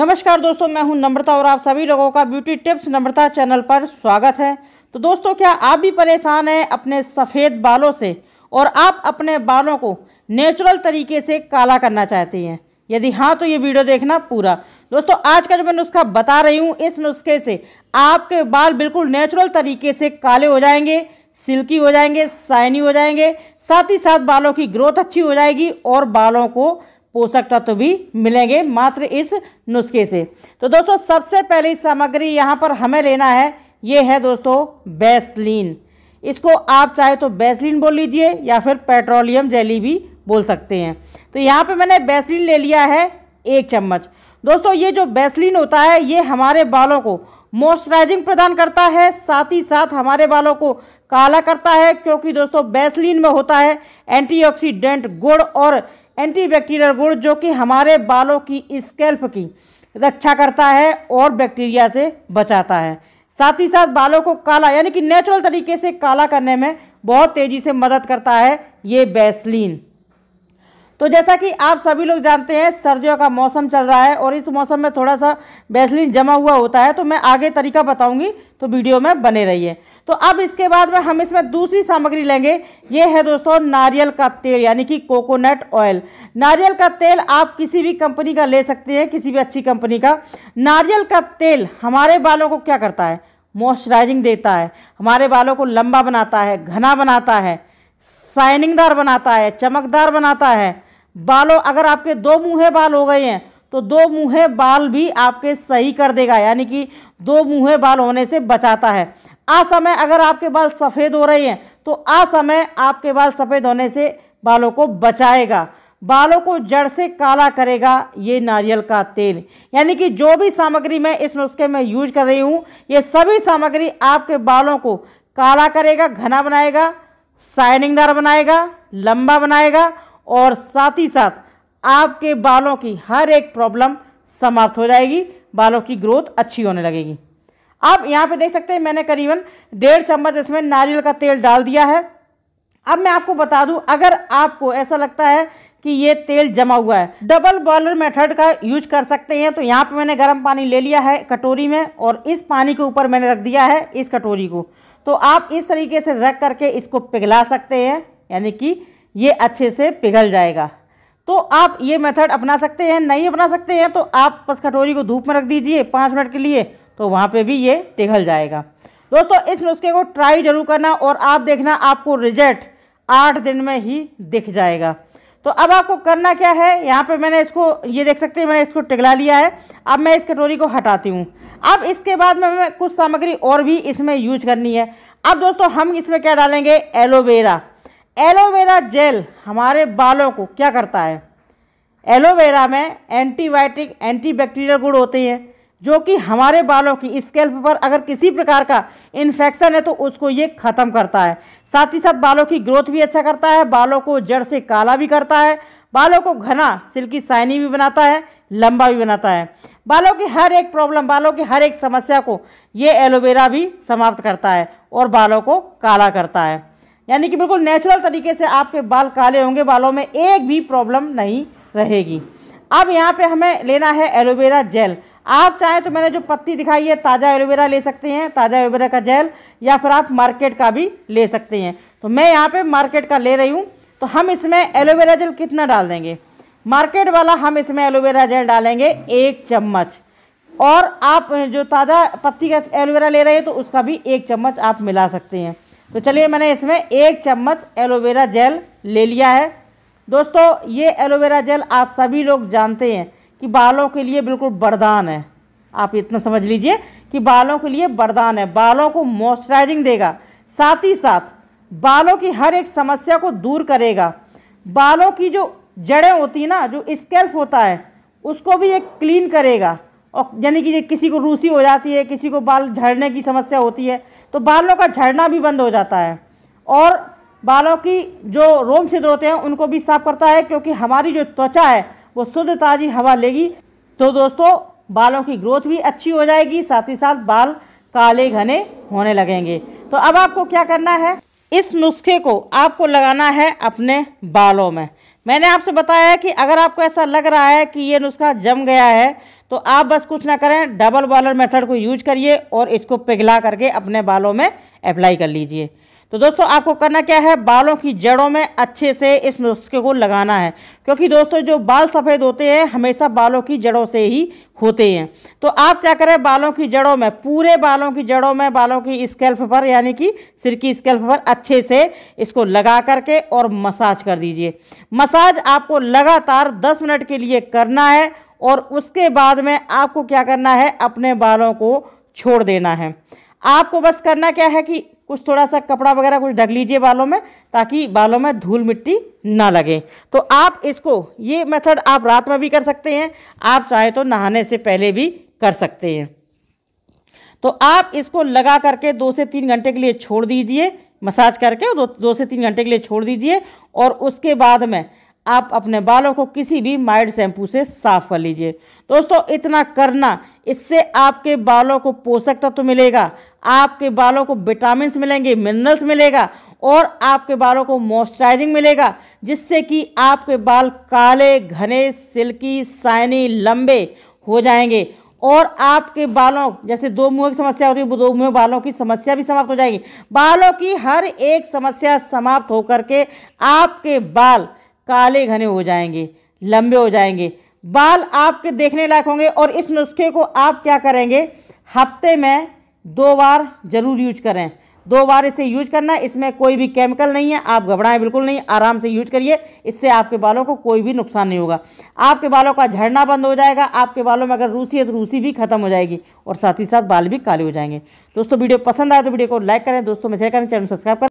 नमस्कार दोस्तों मैं हूं नम्रता और आप सभी लोगों का ब्यूटी टिप्स नम्रता चैनल पर स्वागत है तो दोस्तों क्या आप भी परेशान हैं अपने सफ़ेद बालों से और आप अपने बालों को नेचुरल तरीके से काला करना चाहती हैं यदि हाँ तो ये वीडियो देखना पूरा दोस्तों आज का जो मैं नुस्खा बता रही हूँ इस नुस्खे से आपके बाल बिल्कुल नेचुरल तरीके से काले हो जाएंगे सिल्की हो जाएंगे शाइनी हो जाएंगे साथ ही साथ बालों की ग्रोथ अच्छी हो जाएगी और बालों को पोषक तत्व भी मिलेंगे मात्र इस नुस्खे से तो दोस्तों सबसे पहली सामग्री यहाँ पर हमें लेना है ये है दोस्तों बेसलिन इसको आप चाहे तो बेसलिन बोल लीजिए या फिर पेट्रोलियम जेली भी बोल सकते हैं तो यहाँ पे मैंने बेसलिन ले लिया है एक चम्मच दोस्तों ये जो बेसलिन होता है ये हमारे बालों को मॉइस्चराइजिंग प्रदान करता है साथ ही साथ हमारे बालों को काला करता है क्योंकि दोस्तों बेसलिन में होता है एंटीऑक्सीडेंट गुड़ और एंटीबैक्टीरियल गुड़ जो कि हमारे बालों की स्कैल्प की रक्षा करता है और बैक्टीरिया से बचाता है साथ ही साथ बालों को काला यानी कि नेचुरल तरीके से काला करने में बहुत तेज़ी से मदद करता है ये बेसलिन तो जैसा कि आप सभी लोग जानते हैं सर्दियों का मौसम चल रहा है और इस मौसम में थोड़ा सा बेसलिन जमा हुआ होता है तो मैं आगे तरीका बताऊंगी तो वीडियो में बने रहिए तो अब इसके बाद में हम इसमें दूसरी सामग्री लेंगे ये है दोस्तों नारियल का तेल यानी कि कोकोनट ऑयल नारियल का तेल आप किसी भी कंपनी का ले सकते हैं किसी भी अच्छी कंपनी का नारियल का तेल हमारे बालों को क्या करता है मॉइस्चराइजिंग देता है हमारे बालों को लंबा बनाता है घना बनाता है शाइनिंगदार बनाता है चमकदार बनाता है बालों अगर आपके दो मुँहे बाल हो गए हैं तो दो मुँहे बाल भी आपके सही कर देगा यानी कि दो मुँहे बाल होने से बचाता है असमय अगर आपके बाल सफ़ेद हो रहे हैं तो असमय आपके बाल सफ़ेद होने से बालों को बचाएगा बालों को जड़ से काला करेगा ये नारियल का तेल यानी कि जो भी सामग्री मैं इस नुस्खे में यूज कर रही हूँ ये सभी सामग्री आपके बालों को काला करेगा घना बनाएगा साइनिंगदार बनाएगा लंबा बनाएगा और साथ ही साथ आपके बालों की हर एक प्रॉब्लम समाप्त हो जाएगी बालों की ग्रोथ अच्छी होने लगेगी आप यहाँ पे देख सकते हैं मैंने करीबन डेढ़ चम्मच इसमें नारियल का तेल डाल दिया है अब मैं आपको बता दूं अगर आपको ऐसा लगता है कि ये तेल जमा हुआ है डबल बॉयलर मेथड का यूज कर सकते हैं तो यहाँ पे मैंने गर्म पानी ले लिया है कटोरी में और इस पानी के ऊपर मैंने रख दिया है इस कटोरी को तो आप इस तरीके से रख करके इसको पिघला सकते हैं यानी कि ये अच्छे से पिघल जाएगा तो आप ये मेथड अपना सकते हैं नहीं अपना सकते हैं तो आप बस कटोरी को धूप में रख दीजिए पाँच मिनट के लिए तो वहाँ पे भी ये पिघल जाएगा दोस्तों इस नुस्खे को ट्राई जरूर करना और आप देखना आपको रिजल्ट आठ दिन में ही दिख जाएगा तो अब आपको करना क्या है यहाँ पे मैंने इसको ये देख सकते हैं मैंने इसको टिगला लिया है अब मैं इस कटोरी को हटाती हूँ अब इसके बाद में मैं कुछ सामग्री और भी इसमें यूज करनी है अब दोस्तों हम इसमें क्या डालेंगे एलोवेरा एलोवेरा जेल हमारे बालों को क्या करता है एलोवेरा में एंटीबायोटिक एंटीबैक्टीरियल गुड़ होते हैं जो कि हमारे बालों की स्केल्प पर अगर किसी प्रकार का इन्फेक्शन है तो उसको ये ख़त्म करता है साथ ही साथ बालों की ग्रोथ भी अच्छा करता है बालों को जड़ से काला भी करता है बालों को घना सिल्की साइनी भी बनाता है लंबा भी बनाता है बालों की हर एक प्रॉब्लम बालों की हर एक समस्या को ये एलोवेरा भी समाप्त करता है और बालों को काला करता है यानी कि बिल्कुल नेचुरल तरीके से आपके बाल काले होंगे बालों में एक भी प्रॉब्लम नहीं रहेगी अब यहाँ पे हमें लेना है एलोवेरा जेल आप चाहें तो मैंने जो पत्ती दिखाई है ताज़ा एलोवेरा ले सकते हैं ताज़ा एलोवेरा का जेल या फिर आप मार्केट का भी ले सकते हैं तो मैं यहाँ पे मार्केट का ले रही हूँ तो हम इसमें एलोवेरा जेल कितना डाल देंगे मार्केट वाला हम इसमें एलोवेरा जेल डालेंगे एक चम्मच और आप जो ताज़ा पत्ती का एलोवेरा ले रहे हैं तो उसका भी एक चम्मच आप मिला सकते हैं तो चलिए मैंने इसमें एक चम्मच एलोवेरा जेल ले लिया है दोस्तों ये एलोवेरा जेल आप सभी लोग जानते हैं कि बालों के लिए बिल्कुल बरदान है आप इतना समझ लीजिए कि बालों के लिए बरदान है बालों को मॉइस्चराइजिंग देगा साथ ही साथ बालों की हर एक समस्या को दूर करेगा बालों की जो जड़ें होती हैं ना जो स्कैल्फ होता है उसको भी ये क्लीन करेगा और यानी कि किसी को रूसी हो जाती है किसी को बाल झड़ने की समस्या होती है तो बालों का झड़ना भी बंद हो जाता है और बालों की जो रोम छिद्र होते हैं उनको भी साफ करता है क्योंकि हमारी जो त्वचा है वो शुद्ध ताज़ी हवा लेगी तो दोस्तों बालों की ग्रोथ भी अच्छी हो जाएगी साथ ही साथ बाल काले घने होने लगेंगे तो अब आपको क्या करना है इस नुस्खे को आपको लगाना है अपने बालों में मैंने आपसे बताया कि अगर आपको ऐसा लग रहा है कि ये नुस्खा जम गया है तो आप बस कुछ ना करें डबल बॉलर मेथड को यूज करिए और इसको पिघला करके अपने बालों में अप्लाई कर लीजिए तो दोस्तों आपको करना क्या है बालों की जड़ों में अच्छे से इस नुस्खे को लगाना है क्योंकि दोस्तों जो बाल सफ़ेद होते हैं हमेशा बालों की जड़ों से ही होते हैं तो आप क्या करें बालों की जड़ों में पूरे बालों की जड़ों में बालों की स्केल्फ पर यानी कि सिर की स्केल्फ पर अच्छे से इसको लगा करके और मसाज कर दीजिए मसाज आपको लगातार दस मिनट के लिए करना है और उसके बाद में आपको क्या करना है अपने बालों को छोड़ देना है आपको बस करना क्या है कि कुछ थोड़ा सा कपड़ा वगैरह कुछ ढक लीजिए बालों में ताकि बालों में धूल मिट्टी ना लगे तो आप इसको ये मेथड आप रात में भी कर सकते हैं आप चाहे तो नहाने से पहले भी कर सकते हैं तो आप इसको लगा करके दो से तीन घंटे के लिए छोड़ दीजिए मसाज करके दो दो से तीन घंटे के लिए छोड़ दीजिए और उसके बाद में आप अपने बालों को किसी भी माइल्ड शैम्पू से साफ़ कर लीजिए दोस्तों इतना करना इससे आपके बालों को पोषक तत्व तो मिलेगा आपके बालों को विटामिन मिलेंगे मिनरल्स मिलेगा और आपके बालों को मॉइस्चराइजिंग मिलेगा जिससे कि आपके बाल काले घने सिल्की साइनी लंबे हो जाएंगे और आपके बालों जैसे दो मुंह की समस्या होती है दो मुंह बालों की समस्या भी समाप्त हो जाएगी बालों की हर एक समस्या समाप्त होकर के आपके बाल काले घने हो जाएंगे लंबे हो जाएंगे बाल आपके देखने लायक होंगे और इस नुस्खे को आप क्या करेंगे हफ्ते में दो बार ज़रूर यूज करें दो बार इसे यूज करना इसमें कोई भी केमिकल नहीं है आप घबराएं बिल्कुल नहीं आराम से यूज करिए इससे आपके बालों को कोई भी नुकसान नहीं होगा आपके बालों का झड़ना बंद हो जाएगा आपके बालों में अगर रूसी है तो रूसी भी खत्म हो जाएगी और साथ ही साथ बाल भी काले हो जाएंगे दोस्तों वीडियो पसंद आए तो वीडियो को लाइक करें दोस्तों में शेयर करें चैनल सब्सक्राइब करें